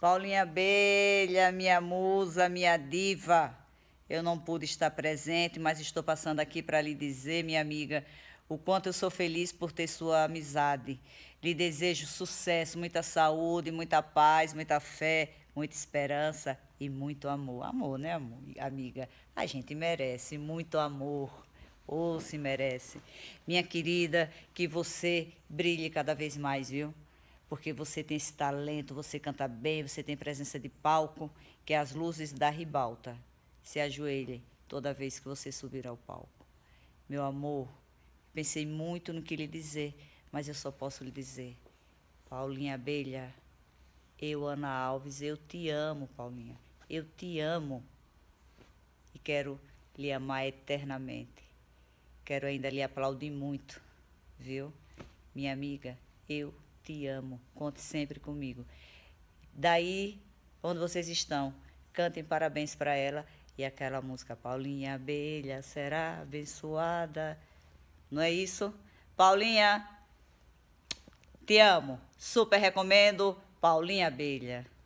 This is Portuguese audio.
Paulinha Abelha, minha musa, minha diva. Eu não pude estar presente, mas estou passando aqui para lhe dizer, minha amiga, o quanto eu sou feliz por ter sua amizade. Lhe desejo sucesso, muita saúde, muita paz, muita fé, muita esperança e muito amor. Amor, né, amiga? A gente merece muito amor. Ou se merece. Minha querida, que você brilhe cada vez mais, viu? porque você tem esse talento, você canta bem, você tem presença de palco, que é as luzes da ribalta. Se ajoelhe toda vez que você subir ao palco. Meu amor, pensei muito no que lhe dizer, mas eu só posso lhe dizer. Paulinha Abelha, eu, Ana Alves, eu te amo, Paulinha. Eu te amo e quero lhe amar eternamente. Quero ainda lhe aplaudir muito, viu? Minha amiga, eu te amo, conte sempre comigo. Daí, onde vocês estão, cantem parabéns para ela e aquela música Paulinha Abelha será abençoada. Não é isso? Paulinha, te amo. Super recomendo Paulinha Abelha.